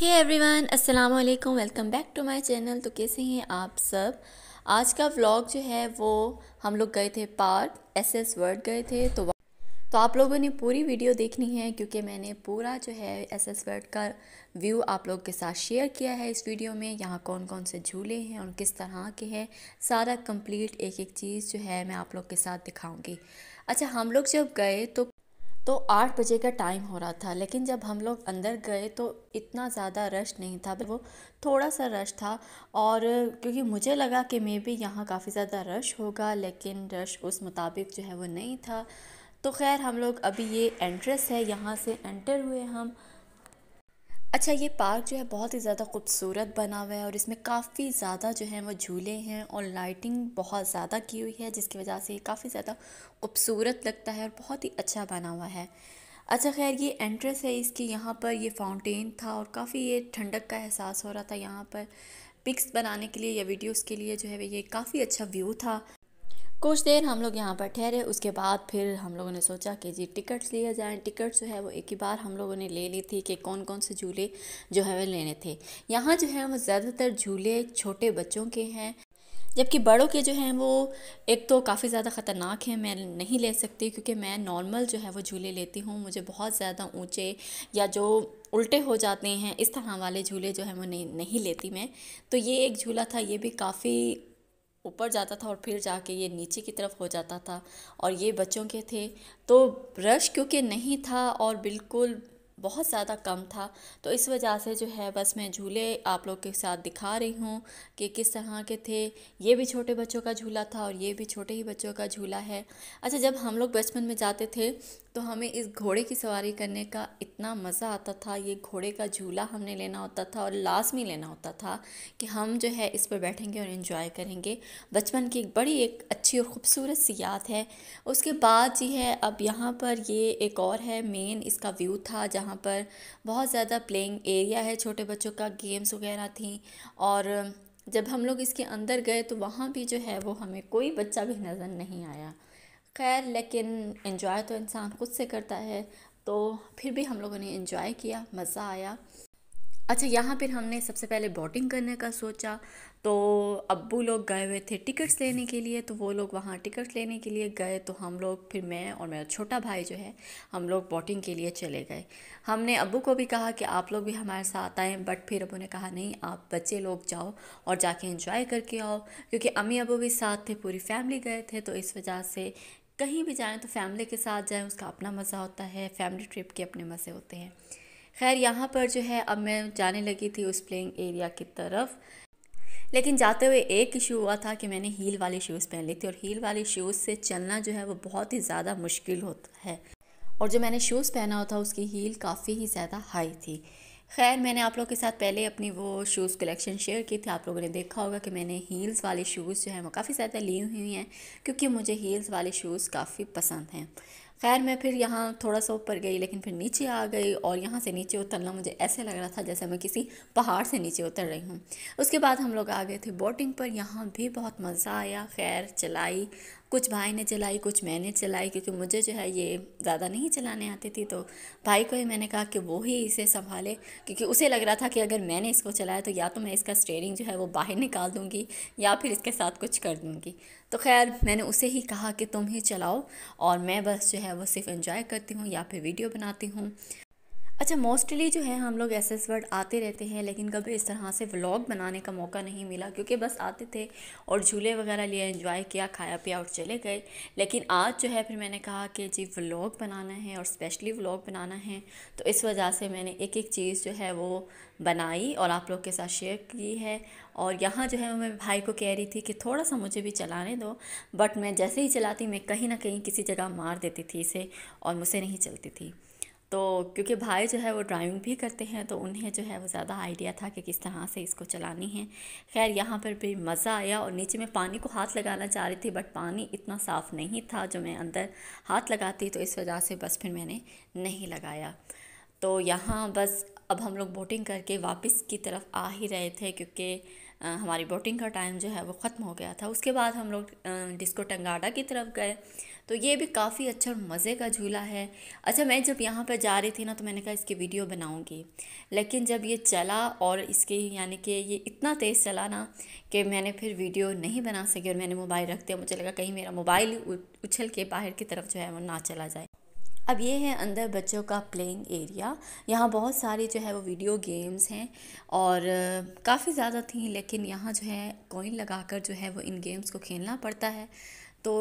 हे everyone अस्सलाम वालेकुम welcome back to my channel तो कैसे हैं आप सब आज का व्लॉग जो है वो हम लोग गए थे पार्क एस एस वर्ड गए थे तो तो आप लोगों ने पूरी वीडियो देखनी है क्योंकि मैंने पूरा जो है एस एस वर्ड का व्यू आप लोग के साथ शेयर किया है इस वीडियो में यहाँ कौन कौन से झूले हैं और किस तरह के हैं सारा कम्प्लीट एक एक चीज़ जो है मैं आप लोग के साथ दिखाऊँगी अच्छा हम लोग जब गए तो तो आठ बजे का टाइम हो रहा था लेकिन जब हम लोग अंदर गए तो इतना ज़्यादा रश नहीं था वो थोड़ा सा रश था और क्योंकि मुझे लगा कि मे बी यहाँ काफ़ी ज़्यादा रश होगा लेकिन रश उस मुताबिक जो है वो नहीं था तो खैर हम लोग अभी ये एंट्रेस है यहाँ से एंटर हुए हम अच्छा ये पार्क जो है बहुत ही ज़्यादा खूबसूरत बना हुआ है और इसमें काफ़ी ज़्यादा जो है वो झूले हैं और लाइटिंग बहुत ज़्यादा की हुई है जिसकी वजह से ये काफ़ी ज़्यादा खूबसूरत लगता है और बहुत ही अच्छा बना हुआ है अच्छा खैर ये एंट्रेंस है इसके यहाँ पर ये फाउंटेन था और काफ़ी ये ठंडक का एहसास हो रहा था यहाँ पर पिक्स बनाने के लिए या वीडियोस के लिए जो है ये काफ़ी अच्छा व्यू था कुछ देर हम लोग यहाँ पर ठहरे उसके बाद फिर हम लोगों ने सोचा कि जी टिकट्स लिए जाएँ टिकट्स जो है वो एक ही बार हम लोगों ने ले ली थी कि कौन कौन से झूले जो है वो लेने थे यहाँ जो है वो ज़्यादातर झूले छोटे बच्चों के हैं जबकि बड़ों के जो हैं वो एक तो काफ़ी ज़्यादा ख़तरनाक हैं मैं नहीं ले सकती क्योंकि मैं नॉर्मल जो है वो झूले लेती हूँ मुझे बहुत ज़्यादा ऊंचे या जो उल्टे हो जाते हैं इस तरह वाले झूले जो है वो नहीं नहीं लेती मैं तो ये एक झूला था ये भी काफ़ी ऊपर जाता था और फिर जाके ये नीचे की तरफ हो जाता था और ये बच्चों के थे तो ब्रश क्योंकि नहीं था और बिल्कुल बहुत ज़्यादा कम था तो इस वजह से जो है बस मैं झूले आप लोग के साथ दिखा रही हूँ कि किस तरह के थे ये भी छोटे बच्चों का झूला था और ये भी छोटे ही बच्चों का झूला है अच्छा जब हम लोग बचपन में जाते थे तो हमें इस घोड़े की सवारी करने का इतना मज़ा आता था ये घोड़े का झूला हमने लेना होता था और लाजमी लेना होता था कि हम जो है इस पर बैठेंगे और इन्जॉय करेंगे बचपन की एक बड़ी एक अच्छी और ख़ूबसूरत सी याद है उसके बाद जी है अब यहाँ पर ये एक और है मेन इसका व्यू था जहाँ पर बहुत ज़्यादा प्लेइंग एरिया है छोटे बच्चों का गेम्स वगैरह थी और जब हम लोग इसके अंदर गए तो वहाँ भी जो है वो हमें कोई बच्चा भी नज़र नहीं आया खैर लेकिन इन्जॉय तो इंसान खुद से करता है तो फिर भी हम लोगों ने इन्जॉय किया मज़ा आया अच्छा यहाँ पर हमने सबसे पहले बोटिंग करने का सोचा तो अब्बू लोग गए हुए थे टिकट्स लेने के लिए तो वो लोग वहाँ टिकट्स लेने के लिए गए तो हम लोग फिर मैं और मेरा छोटा भाई जो है हम लोग बोटिंग के लिए चले गए हमने अब्बू को भी कहा कि आप लोग भी हमारे साथ आएँ बट फिर अबू ने कहा नहीं आप बच्चे लोग जाओ और जाके इंजॉय करके आओ क्योंकि अम्मी अबू भी साथ थे पूरी फैमिली गए थे तो इस वजह से कहीं भी जाएँ तो फैमिली के साथ जाएँ उसका अपना मज़ा होता है फैमिली ट्रिप के अपने मज़े होते हैं खैर यहाँ पर जो है अब मैं जाने लगी थी उस प्लेइंग एरिया की तरफ लेकिन जाते हुए एक इशू हुआ था कि मैंने हील वाले शूज़ पहन ली थी और हील वाले शूज़ से चलना जो है वो बहुत ही ज़्यादा मुश्किल होता है और जो मैंने शूज़ पहना होता उसकी हील काफ़ी ही ज़्यादा हाई थी खैर मैंने आप लोग के साथ पहले अपनी वो शूज़ कलेक्शन शेयर की थी आप लोगों ने देखा होगा कि मैंने हील्स वाले शूज़ जो हैं वो काफ़ी ज़्यादा ली हुई हैं क्योंकि मुझे हील्स वाले शूज़ काफ़ी पसंद हैं खैर मैं फिर यहाँ थोड़ा सा ऊपर गई लेकिन फिर नीचे आ गई और यहाँ से नीचे उतरना मुझे ऐसे लग रहा था जैसे मैं किसी पहाड़ से नीचे उतर रही हूँ उसके बाद हम लोग आ गए थे बोटिंग पर यहाँ भी बहुत मज़ा आया खैर चलाई कुछ भाई ने चलाई कुछ मैंने चलाई क्योंकि मुझे जो है ये ज़्यादा नहीं चलाने आती थी तो भाई को ही मैंने कहा कि वो ही इसे संभाले क्योंकि उसे लग रहा था कि अगर मैंने इसको चलाया तो या तो मैं इसका स्टेयरिंग जो है वो बाहर निकाल दूँगी या फिर इसके साथ कुछ कर दूँगी तो खैर मैंने उसे ही कहा कि तुम ही चलाओ और मैं बस जो है वो सिर्फ इन्जॉय करती हूँ या फिर वीडियो बनाती हूँ अच्छा मोस्टली जो है हम लोग एस एस वर्ड आते रहते हैं लेकिन कभी इस तरह से व्लॉग बनाने का मौका नहीं मिला क्योंकि बस आते थे और झूले वगैरह लिए एंजॉय किया खाया पिया और चले गए लेकिन आज जो है फिर मैंने कहा कि जी व्लॉग बनाना है और स्पेशली व्लॉग बनाना है तो इस वजह से मैंने एक एक चीज़ जो है वो बनाई और आप लोग के साथ शेयर की है और यहाँ जो है मैं भाई को कह रही थी कि थोड़ा सा मुझे भी चलाने दो बट मैं जैसे ही चलाती मैं कहीं ना कहीं किसी जगह मार देती थी इसे और मुझसे नहीं चलती थी तो क्योंकि भाई जो है वो ड्राइविंग भी करते हैं तो उन्हें जो है वो ज़्यादा आइडिया था कि किस तरह से इसको चलानी है खैर यहाँ पर भी मज़ा आया और नीचे मैं पानी को हाथ लगाना चाह रही थी बट पानी इतना साफ़ नहीं था जो मैं अंदर हाथ लगाती तो इस वजह से बस फिर मैंने नहीं लगाया तो यहाँ बस अब हम लोग बोटिंग करके वापस की तरफ आ ही रहे थे क्योंकि हमारी बोटिंग का टाइम जो है वो ख़त्म हो गया था उसके बाद हम लोग डिस्को टंगाडा की तरफ गए तो ये भी काफ़ी अच्छा और मज़े का झूला है अच्छा मैं जब यहाँ पर जा रही थी ना तो मैंने कहा इसकी वीडियो बनाऊँगी लेकिन जब ये चला और इसकी यानी कि ये इतना तेज़ चला ना कि मैंने फिर वीडियो नहीं बना सकी और मैंने मोबाइल रख दिया मुझे लगा कहीं मेरा मोबाइल उछल के बाहर की तरफ जो है वो ना चला जाए अब ये है अंदर बच्चों का प्लेइंग एरिया यहाँ बहुत सारी जो है वो वीडियो गेम्स हैं और काफ़ी ज़्यादा थी लेकिन यहाँ जो है कॉइन लगाकर जो है वो इन गेम्स को खेलना पड़ता है तो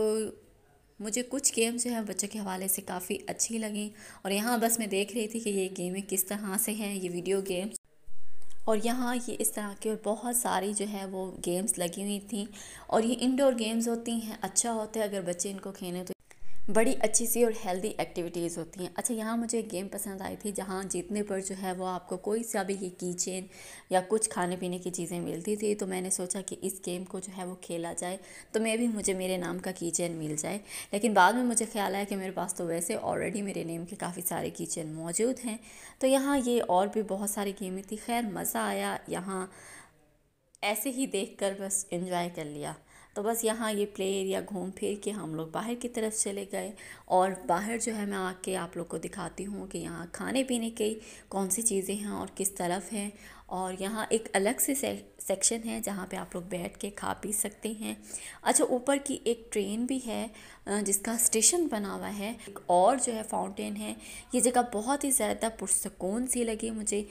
मुझे कुछ गेम्स जो है बच्चों के हवाले से काफ़ी अच्छी लगी और यहाँ बस मैं देख रही थी कि ये गेमें किस तरह से हैं ये वीडियो गेम्स और यहाँ ये इस तरह के बहुत सारी जो है वो गेम्स लगी हुई थी और ये इंडोर गेम्स होती हैं अच्छा होता है अगर बच्चे इनको खेलें तो बड़ी अच्छी सी और हेल्दी एक्टिविटीज़ होती हैं अच्छा यहाँ मुझे एक गेम पसंद आई थी जहाँ जीतने पर जो है वो आपको कोई सा भी ये की चेन या कुछ खाने पीने की चीज़ें मिलती थी तो मैंने सोचा कि इस गेम को जो है वो खेला जाए तो मे भी मुझे मेरे नाम का की चेन मिल जाए लेकिन बाद में मुझे ख्याल आया कि मेरे पास तो वैसे ऑलरेडी मेरे नेम के काफ़ी सारे की चेन मौजूद हैं तो यहाँ ये और भी बहुत सारी गेमें थी खैर मज़ा आया यहाँ ऐसे ही देख कर बस इंजॉय कर लिया तो बस यहाँ ये प्ले एरिया घूम फिर के हम लोग बाहर की तरफ चले गए और बाहर जो है मैं आके आप लोग को दिखाती हूँ कि यहाँ खाने पीने की कौन सी चीज़ें हैं और किस तरफ हैं और यहाँ एक अलग से सेक्शन है जहाँ पे आप लोग बैठ के खा पी सकते हैं अच्छा ऊपर की एक ट्रेन भी है जिसका स्टेशन बना हुआ है एक और जो है फाउंटेन है ये जगह बहुत ही ज़्यादा पुरसकून सी लगी मुझे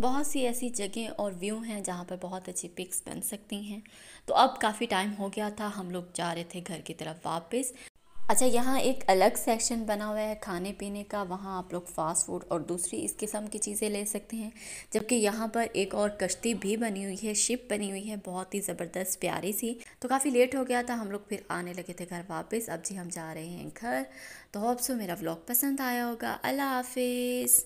बहुत सी ऐसी जगह और व्यू हैं जहाँ पर बहुत अच्छी पिक्स बन सकती हैं तो अब काफ़ी टाइम हो गया था हम लोग जा रहे थे घर की तरफ वापस अच्छा यहाँ एक अलग सेक्शन बना हुआ है खाने पीने का वहाँ आप लोग फ़ास्ट फूड और दूसरी इस किस्म की चीज़ें ले सकते हैं जबकि यहाँ पर एक और कश्ती भी बनी हुई है शिप बनी हुई है बहुत ही ज़बरदस्त प्यारी सी तो काफ़ी लेट हो गया था हम लोग फिर आने लगे थे घर वापस अब जी हम जा रहे हैं घर तो होप सो मेरा व्लॉग पसंद आया होगा अल्लाह हाफिज़